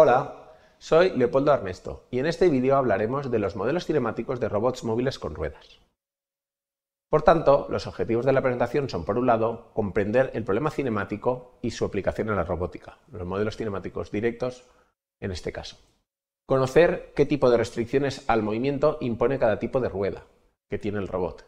Hola, soy Leopoldo Armesto y en este vídeo hablaremos de los modelos cinemáticos de robots móviles con ruedas. Por tanto, los objetivos de la presentación son, por un lado, comprender el problema cinemático y su aplicación a la robótica, los modelos cinemáticos directos en este caso. Conocer qué tipo de restricciones al movimiento impone cada tipo de rueda que tiene el robot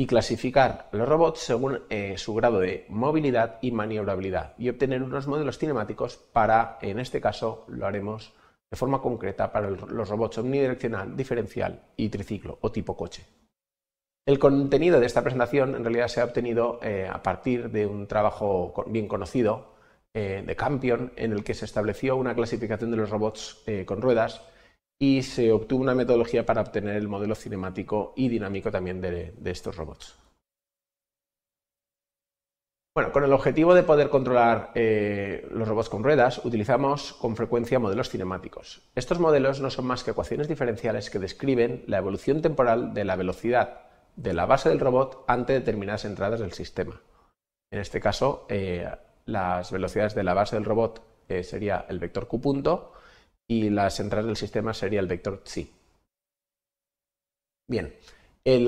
y clasificar los robots según eh, su grado de movilidad y maniobrabilidad y obtener unos modelos cinemáticos para, en este caso, lo haremos de forma concreta para los robots omnidireccional, diferencial y triciclo o tipo coche. El contenido de esta presentación en realidad se ha obtenido eh, a partir de un trabajo bien conocido eh, de Campion en el que se estableció una clasificación de los robots con ruedas y se obtuvo una metodología para obtener el modelo cinemático y dinámico también de, estos robots. Bueno, con el objetivo de poder controlar eh, los robots con ruedas, utilizamos con frecuencia modelos cinemáticos. Estos modelos no son más que ecuaciones diferenciales que describen la evolución temporal de la velocidad de la base del robot ante determinadas entradas del sistema. En este caso, eh, las velocidades de la base del robot eh, sería el vector Q punto y la central del sistema sería el vector xi. Bien, eh,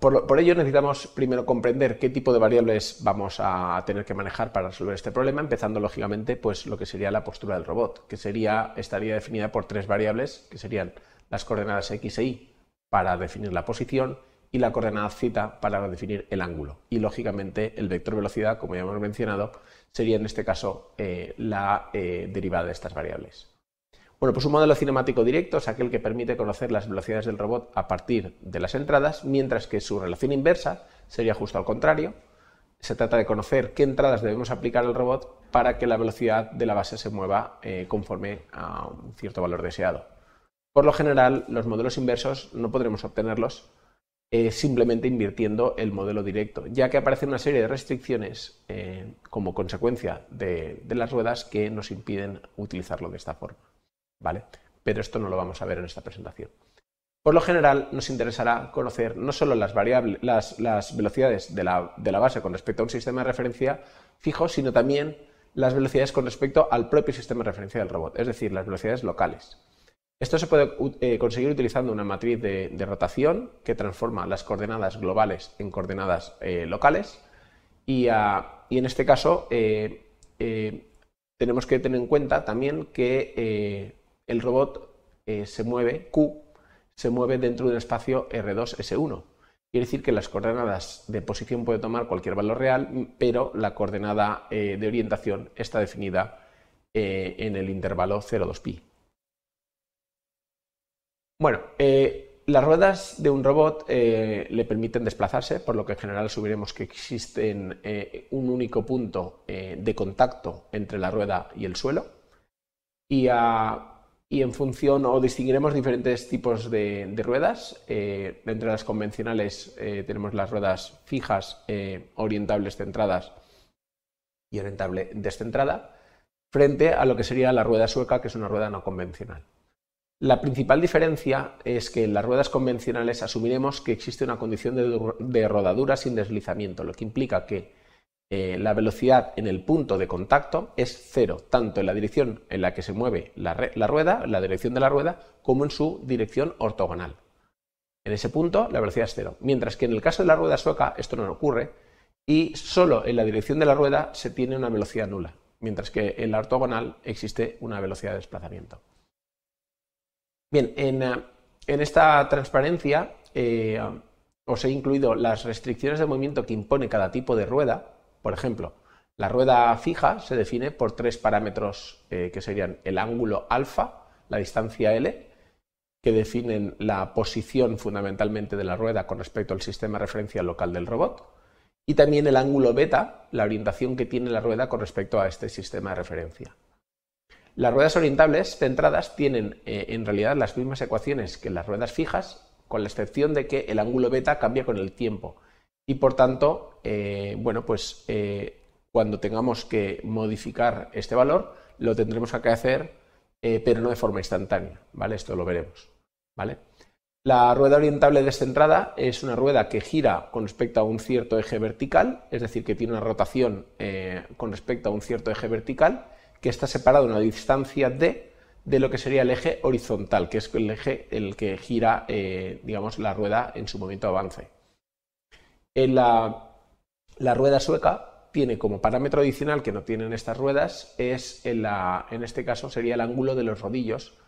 por, ello necesitamos primero comprender qué tipo de variables vamos a tener que manejar para resolver este problema, empezando lógicamente pues lo que sería la postura del robot, que sería, estaría definida por tres variables, que serían las coordenadas x e y para definir la posición y la coordenada z para definir el ángulo. Y lógicamente el vector velocidad, como ya hemos mencionado, sería en este caso eh, la eh, derivada de estas variables. Pues un modelo cinemático directo es aquel que permite conocer las velocidades del robot a partir de las entradas, mientras que su relación inversa sería justo al contrario. Se trata de conocer qué entradas debemos aplicar al robot para que la velocidad de la base se mueva eh, conforme a un cierto valor deseado. Por lo general, los modelos inversos no podremos obtenerlos eh, simplemente invirtiendo el modelo directo, ya que aparecen una serie de restricciones eh, como consecuencia de las ruedas que nos impiden utilizarlo de esta forma. ¿vale? Pero esto no lo vamos a ver en esta presentación. Por lo general, nos interesará conocer no solo las, variables, las, velocidades de la, base con respecto a un sistema de referencia fijo, sino también las velocidades con respecto al propio sistema de referencia del robot, es decir, las velocidades locales. Esto se puede eh, conseguir utilizando una matriz de, rotación que transforma las coordenadas globales en coordenadas eh, locales ah, y, en este caso eh, tenemos que tener en cuenta también que el robot eh, se mueve, Q, se mueve dentro de un espacio R2S1. Quiere decir que las coordenadas de posición puede tomar cualquier valor real, pero la coordenada eh, de orientación está definida eh, en el intervalo 0,2pi. Bueno, las ruedas de un robot le permiten desplazarse, por lo que en general asumiremos que existen un único punto de contacto entre la rueda y el suelo. Y a y en función o distinguiremos diferentes tipos de, ruedas. Eh, entre las convencionales eh, tenemos las ruedas fijas, eh, orientables centradas y orientable descentrada, frente a lo que sería la rueda sueca, que es una rueda no convencional. La principal diferencia es que en las ruedas convencionales asumiremos que existe una condición de rodadura sin deslizamiento, lo que implica que eh, la velocidad en el punto de contacto es cero, tanto en la dirección en la que se mueve la, rueda, la dirección de la rueda, como en su dirección ortogonal. En ese punto la velocidad es cero, mientras que en el caso de la rueda sueca esto no ocurre y solo en la dirección de la rueda se tiene una velocidad nula, mientras que en la ortogonal existe una velocidad de desplazamiento. Bien, en, eh, esta transparencia eh, os he incluido las restricciones de movimiento que impone cada tipo de rueda por ejemplo, la rueda fija se define por tres parámetros eh, que serían el ángulo alfa, la distancia L, que definen la posición fundamentalmente de la rueda con respecto al sistema de referencia local del robot, y también el ángulo beta, la orientación que tiene la rueda con respecto a este sistema de referencia. Las ruedas orientables centradas tienen eh, en realidad las mismas ecuaciones que las ruedas fijas, con la excepción de que el ángulo beta cambia con el tiempo y por tanto, eh, bueno, pues eh, cuando tengamos que modificar este valor, lo tendremos que hacer, eh, pero no de forma instantánea, ¿vale? Esto lo veremos, ¿vale? La rueda orientable descentrada es una rueda que gira con respecto a un cierto eje vertical, es decir, que tiene una rotación con respecto a un cierto eje vertical, que está separado a una distancia d de lo que sería el eje horizontal, que es el eje el que gira, digamos, la rueda en su momento de avance la, rueda sueca tiene como parámetro adicional que no tienen estas ruedas, es en, este caso sería el ángulo de los rodillos,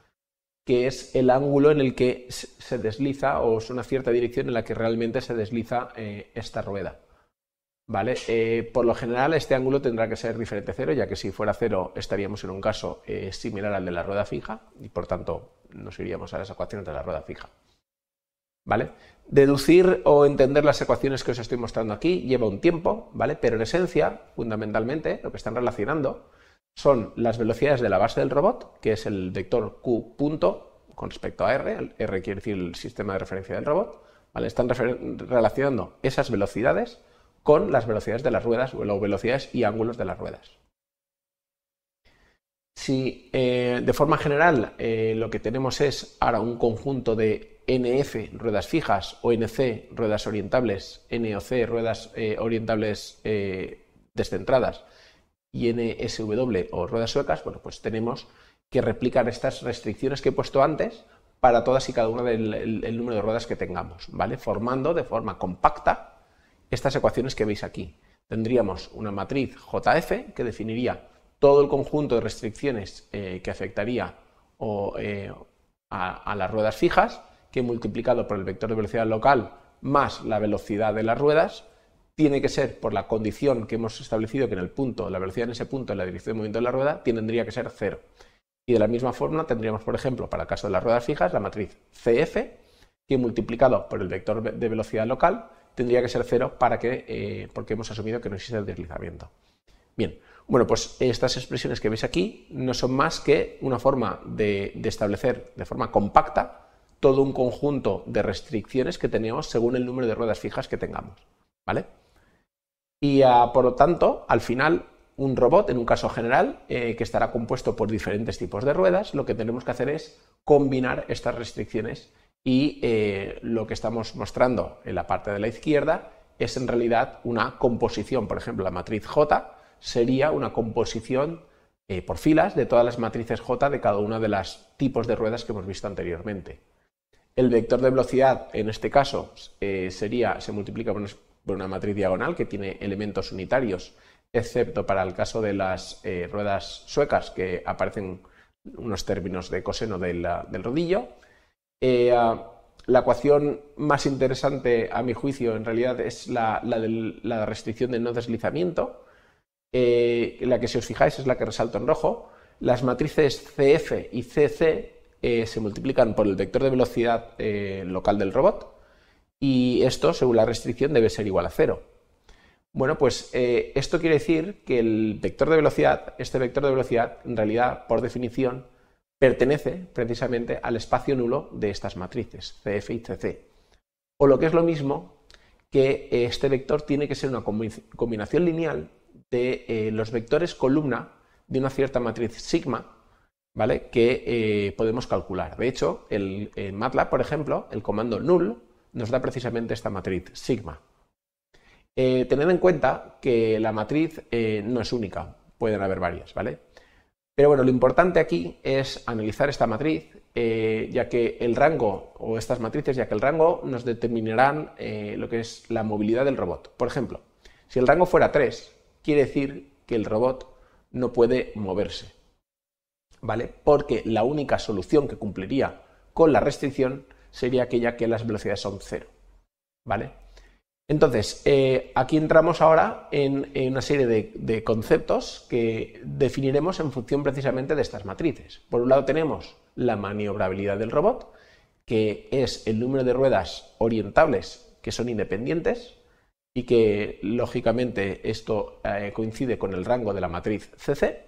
que es el ángulo en el que se desliza o es una cierta dirección en la que realmente se desliza eh, esta rueda. ¿Vale? Eh, por lo general este ángulo tendrá que ser diferente a cero, ya que si fuera cero estaríamos en un caso eh, similar al de la rueda fija y por tanto nos iríamos a las ecuaciones de la rueda fija. ¿vale? Deducir o entender las ecuaciones que os estoy mostrando aquí lleva un tiempo, ¿vale? Pero en esencia, fundamentalmente, lo que están relacionando son las velocidades de la base del robot, que es el vector q punto con respecto a r, r quiere decir el sistema de referencia del robot, ¿vale? Están relacionando esas velocidades con las velocidades de las ruedas o velocidades y ángulos de las ruedas. Si eh, de forma general eh, lo que tenemos es ahora un conjunto de NF, ruedas fijas, ONC, ruedas orientables, NOC, ruedas eh, orientables eh, descentradas, y NSW o ruedas suecas, bueno, pues tenemos que replicar estas restricciones que he puesto antes para todas y cada una del número de ruedas que tengamos, ¿vale? Formando de forma compacta estas ecuaciones que veis aquí. Tendríamos una matriz JF que definiría todo el conjunto de restricciones eh, que afectaría a las ruedas fijas, que multiplicado por el vector de velocidad local más la velocidad de las ruedas, tiene que ser por la condición que hemos establecido que en el punto, la velocidad en ese punto, en la dirección de movimiento de la rueda, tendría que ser cero. Y de la misma forma tendríamos, por ejemplo, para el caso de las ruedas fijas, la matriz CF, que multiplicado por el vector de velocidad local tendría que ser cero para que, eh, porque hemos asumido que no existe el deslizamiento. Bien, bueno, pues estas expresiones que veis aquí no son más que una forma de establecer de forma compacta todo un conjunto de restricciones que tenemos según el número de ruedas fijas que tengamos. ¿Vale? Y ah, por lo tanto, al final, un robot, en un caso general, eh, que estará compuesto por diferentes tipos de ruedas, lo que tenemos que hacer es combinar estas restricciones y eh, lo que estamos mostrando en la parte de la izquierda es en realidad una composición. Por ejemplo, la matriz J sería una composición eh, por filas de todas las matrices J de cada uno de los tipos de ruedas que hemos visto anteriormente. El vector de velocidad, en este caso, eh, sería, se multiplica por una, matriz diagonal que tiene elementos unitarios, excepto para el caso de las eh, ruedas suecas, que aparecen unos términos de coseno del, rodillo. Eh, ah, la ecuación más interesante, a mi juicio, en realidad es la, de la restricción de no deslizamiento. la que, si os fijáis, es la que resalto en rojo. Las matrices CF y CC eh, se multiplican por el vector de velocidad eh, local del robot y esto, según la restricción, debe ser igual a cero. Bueno, pues eh, esto quiere decir que el vector de velocidad, este vector de velocidad, en realidad, por definición, pertenece precisamente al espacio nulo de estas matrices, CF y CC. O lo que es lo mismo, que este vector tiene que ser una combinación lineal de los vectores columna de una cierta matriz sigma que eh, podemos calcular. De hecho, el, en MATLAB, por ejemplo, el comando null nos da precisamente esta matriz, sigma. Eh, tened en cuenta que la matriz eh, no es única, pueden haber varias, ¿vale? Pero bueno, lo importante aquí es analizar esta matriz, ya que el rango, o estas matrices, ya que el rango nos determinarán lo que es la movilidad del robot. Por ejemplo, si el rango fuera 3, quiere decir que el robot no puede moverse. ¿vale? Porque la única solución que cumpliría con la restricción sería aquella que las velocidades son cero, ¿vale? Entonces, eh, aquí entramos ahora en, una serie de, conceptos que definiremos en función precisamente de estas matrices. Por un lado tenemos la maniobrabilidad del robot, que es el número de ruedas orientables que son independientes y que lógicamente esto eh, coincide con el rango de la matriz CC,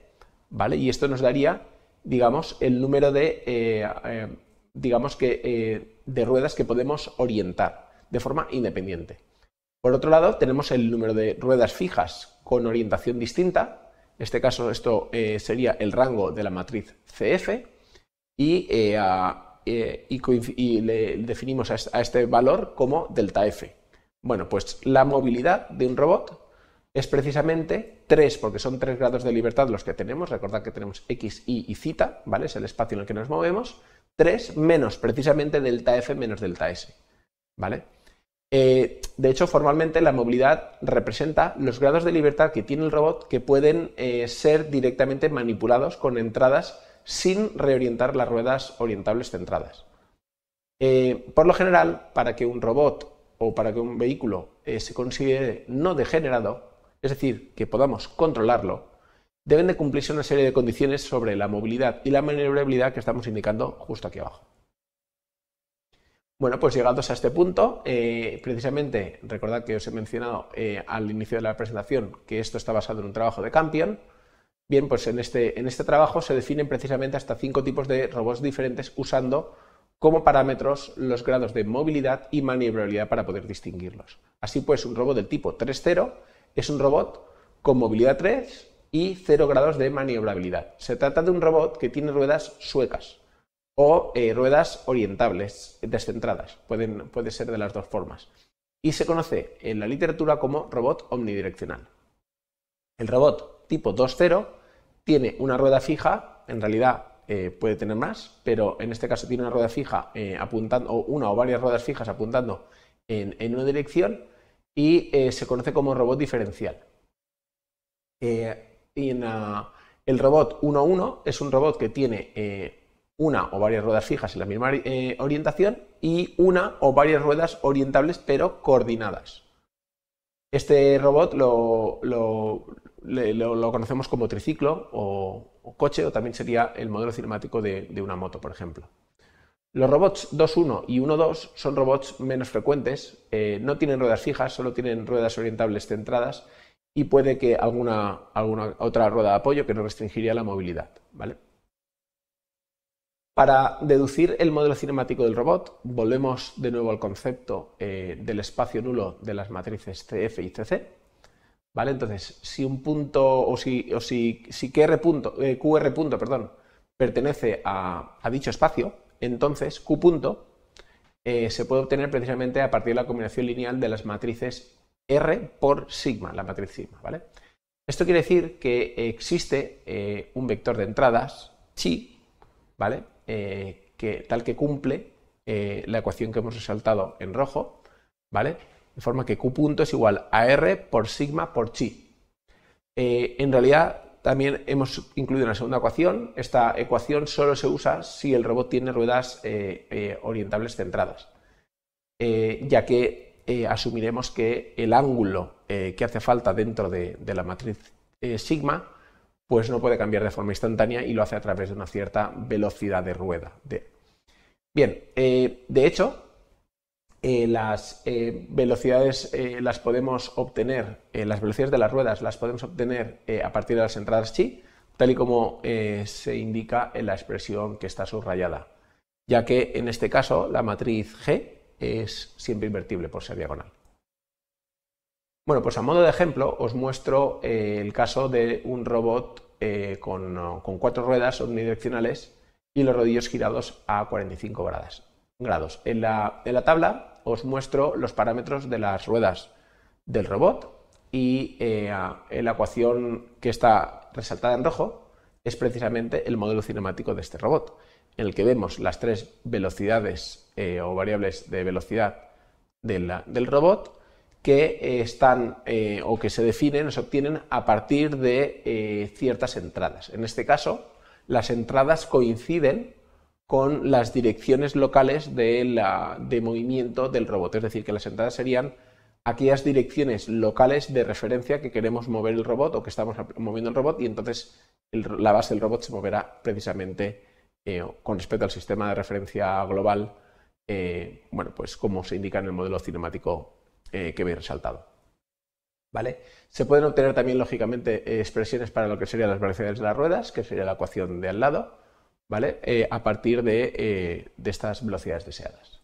¿vale? Y esto nos daría digamos, el número de, eh, eh, digamos que, eh, de ruedas que podemos orientar de forma independiente. Por otro lado, tenemos el número de ruedas fijas con orientación distinta. En este caso, esto sería el rango de la matriz CF y, le definimos a este valor como delta F. Bueno, pues la movilidad de un robot es precisamente 3, porque son 3 grados de libertad los que tenemos, recordad que tenemos x, y y z, ¿vale? Es el espacio en el que nos movemos, 3 menos precisamente delta f menos delta s, ¿vale? Eh, de hecho, formalmente la movilidad representa los grados de libertad que tiene el robot que pueden eh, ser directamente manipulados con entradas sin reorientar las ruedas orientables centradas. Eh, por lo general, para que un robot o para que un vehículo se considere no degenerado, es decir, que podamos controlarlo, deben de cumplirse una serie de condiciones sobre la movilidad y la maniobrabilidad que estamos indicando justo aquí abajo. Bueno, pues llegados a este punto, eh, precisamente recordad que os he mencionado eh, al inicio de la presentación que esto está basado en un trabajo de Campion. Bien, pues en este, en este trabajo se definen precisamente hasta cinco tipos de robots diferentes usando como parámetros los grados de movilidad y maniobrabilidad para poder distinguirlos. Así pues, un robot del tipo 3.0 es un robot con movilidad 3 y 0 grados de maniobrabilidad. Se trata de un robot que tiene ruedas suecas o eh, ruedas orientables, descentradas. Pueden, puede ser de las dos formas. Y se conoce en la literatura como robot omnidireccional. El robot tipo 2.0 tiene una rueda fija, en realidad eh, puede tener más, pero en este caso tiene una rueda fija eh, apuntando, o una o varias ruedas fijas apuntando en una dirección y eh, se conoce como robot diferencial. Eh, el robot 1-1 es un robot que tiene eh, una o varias ruedas fijas en la misma orientación y una o varias ruedas orientables pero coordinadas. Este robot lo, conocemos como triciclo o, coche o también sería el modelo cinemático de una moto, por ejemplo. Los robots 2.1 y 1.2 son robots menos frecuentes, eh, no tienen ruedas fijas, solo tienen ruedas orientables centradas y puede que alguna, alguna otra rueda de apoyo que no restringiría la movilidad. ¿vale? Para deducir el modelo cinemático del robot, volvemos de nuevo al concepto eh, del espacio nulo de las matrices CF y CC. ¿vale? Entonces, si un punto o si, o si, si QR punto, eh, QR punto perdón, pertenece a dicho espacio, entonces, Q punto eh, se puede obtener precisamente a partir de la combinación lineal de las matrices R por sigma, la matriz sigma, ¿vale? Esto quiere decir que existe eh, un vector de entradas, chi, ¿vale? Eh, que, tal que cumple la ecuación que hemos resaltado en rojo, ¿vale? De forma que Q punto es igual a R por sigma por chi. en realidad, también hemos incluido una segunda ecuación. Esta ecuación solo se usa si el robot tiene ruedas eh, eh, orientables centradas, eh, ya que asumiremos que el ángulo que hace falta dentro de, de la matriz sigma pues no puede cambiar de forma instantánea y lo hace a través de una cierta velocidad de rueda. Bien, de hecho, eh, las eh, velocidades eh, las podemos obtener, las velocidades de las ruedas las podemos obtener a partir de las entradas chi, tal y como se indica en la expresión que está subrayada, ya que en este caso la matriz G es siempre invertible por ser diagonal. Bueno, pues a modo de ejemplo os muestro el caso de un robot con, cuatro ruedas omnidireccionales y los rodillos girados a 45 grados. En en la tabla os muestro los parámetros de las ruedas del robot y eh, la ecuación que está resaltada en rojo es precisamente el modelo cinemático de este robot, en el que vemos las tres velocidades eh, o variables de velocidad del, robot que eh, están o que se definen, se obtienen a partir de ciertas entradas. En este caso, las entradas coinciden con las direcciones locales de, movimiento del robot. Es decir, que las entradas serían aquellas direcciones locales de referencia que queremos mover el robot o que estamos moviendo el robot y entonces la base del robot se moverá precisamente eh, con respecto al sistema de referencia global, eh, bueno, pues como se indica en el modelo cinemático eh, que veis resaltado. ¿Vale? Se pueden obtener también, lógicamente, expresiones para lo que serían las variaciones de las ruedas, que sería la ecuación de al lado. ¿vale? Eh, a partir eh, de, estas velocidades deseadas.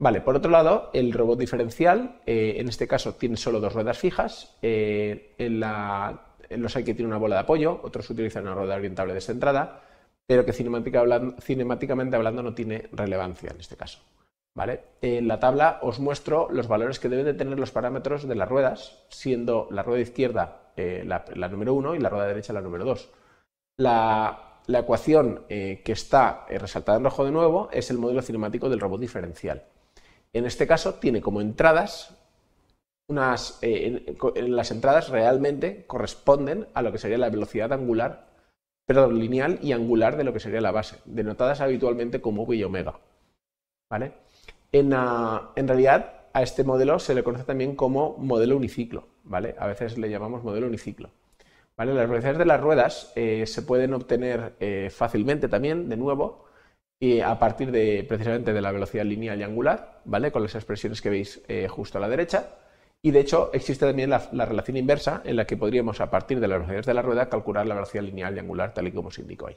Vale, por otro lado, el robot diferencial, eh, en este caso, tiene solo dos ruedas fijas. en la, los hay que tiene una bola de apoyo, otros utilizan una rueda orientable descentrada, pero que cinemáticamente hablando no tiene relevancia en este caso. ¿Vale? En la tabla os muestro los valores que deben de tener los parámetros de las ruedas, siendo la rueda izquierda la, número 1 y la rueda derecha la número 2. La la ecuación eh, que está eh, resaltada en rojo de nuevo es el modelo cinemático del robot diferencial. En este caso tiene como entradas unas, eh, en, las entradas realmente corresponden a lo que sería la velocidad angular, perdón, lineal y angular de lo que sería la base, denotadas habitualmente como V y omega. ¿Vale? En, ah, en realidad a este modelo se le conoce también como modelo uniciclo, ¿vale? A veces le llamamos modelo uniciclo. Las velocidades de las ruedas eh, se pueden obtener eh, fácilmente también, de nuevo, y a partir de precisamente de la velocidad lineal y angular, ¿vale? con las expresiones que veis eh, justo a la derecha. Y de hecho existe también la, relación inversa en la que podríamos a partir de las velocidades de la rueda calcular la velocidad lineal y angular tal y como os indico ahí.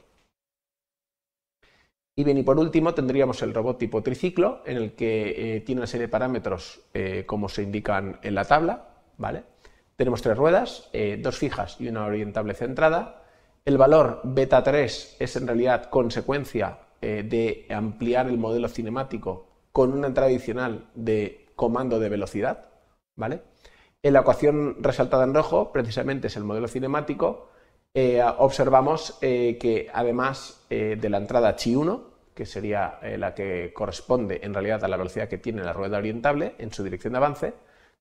Y bien, y por último tendríamos el robot tipo triciclo en el que tiene una serie de parámetros como se indican en la tabla, ¿vale? Tenemos tres ruedas, eh, dos fijas y una orientable centrada. El valor beta 3 es en realidad consecuencia eh, de ampliar el modelo cinemático con una entrada adicional de comando de velocidad. ¿vale? En la ecuación resaltada en rojo, precisamente es el modelo cinemático, eh, observamos que además de la entrada chi 1, que sería la que corresponde en realidad a la velocidad que tiene la rueda orientable en su dirección de avance,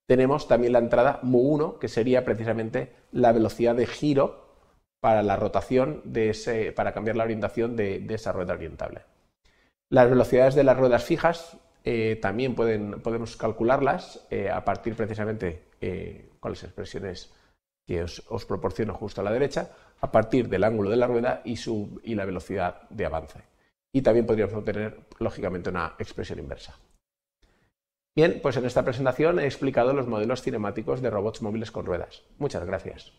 tenemos también la entrada mu1, que sería precisamente la velocidad de giro para la rotación de ese, para cambiar la orientación de, esa rueda orientable. Las velocidades de las ruedas fijas eh, también podemos calcularlas eh, a partir precisamente eh, con las expresiones que os, os, proporciono justo a la derecha, a partir del ángulo de la rueda y, su, y la velocidad de avance. Y también podríamos obtener, lógicamente, una expresión inversa. Bien, pues en esta presentación he explicado los modelos cinemáticos de robots móviles con ruedas. Muchas gracias.